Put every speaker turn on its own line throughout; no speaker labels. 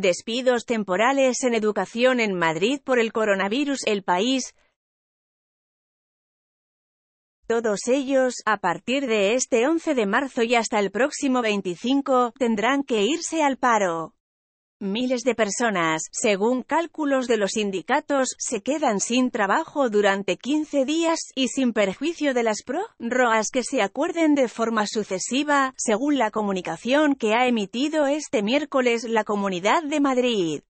Despidos temporales en educación en Madrid por el coronavirus. El país todos ellos, a partir de este 11 de marzo y hasta el próximo 25, tendrán que irse al paro. Miles de personas, según cálculos de los sindicatos, se quedan sin trabajo durante 15 días, y sin perjuicio de las prórrogas que se acuerden de forma sucesiva, según la comunicación que ha emitido este miércoles la Comunidad de Madrid.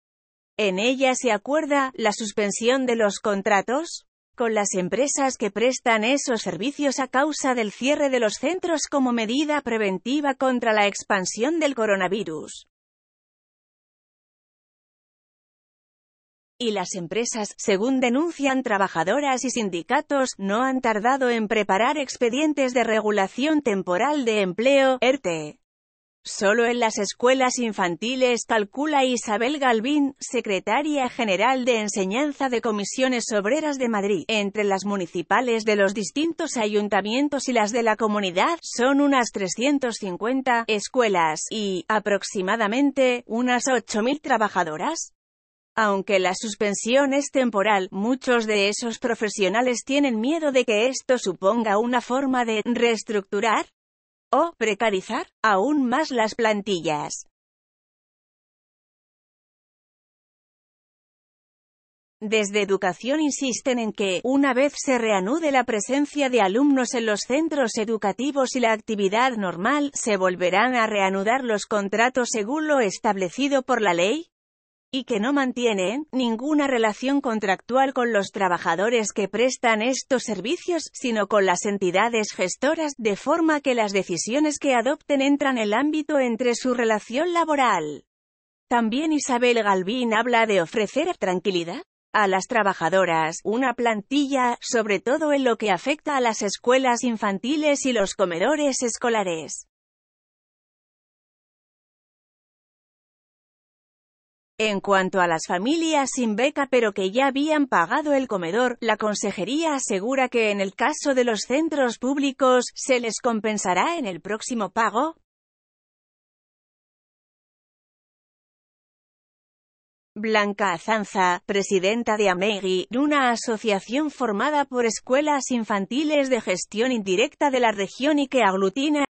En ella se acuerda la suspensión de los contratos con las empresas que prestan esos servicios a causa del cierre de los centros como medida preventiva contra la expansión del coronavirus.
y las empresas, según denuncian trabajadoras
y sindicatos, no han tardado en preparar expedientes de regulación temporal de empleo, ERTE. Solo en las escuelas infantiles, calcula Isabel Galvín, secretaria general de Enseñanza de Comisiones Obreras de Madrid, entre las municipales de los distintos ayuntamientos y las de la comunidad, son unas 350 escuelas y, aproximadamente, unas 8.000 trabajadoras. Aunque la suspensión es temporal, muchos de esos profesionales tienen miedo de que esto suponga una forma de reestructurar
o precarizar aún más las plantillas. Desde educación insisten en que,
una vez se reanude la presencia de alumnos en los centros educativos y la actividad normal, se volverán a reanudar los contratos según lo establecido por la ley, y que no mantienen ninguna relación contractual con los trabajadores que prestan estos servicios, sino con las entidades gestoras, de forma que las decisiones que adopten entran en el ámbito entre su relación laboral. También Isabel Galvín habla de ofrecer tranquilidad a las trabajadoras, una
plantilla, sobre todo en lo que afecta a las escuelas infantiles y los comedores escolares. En cuanto a las familias sin beca pero que ya habían pagado el comedor, la consejería asegura que en el caso de los centros públicos, se les compensará en el próximo pago. Blanca Azanza, presidenta de AMEGI, una asociación formada por escuelas infantiles de gestión indirecta de la región y que aglutina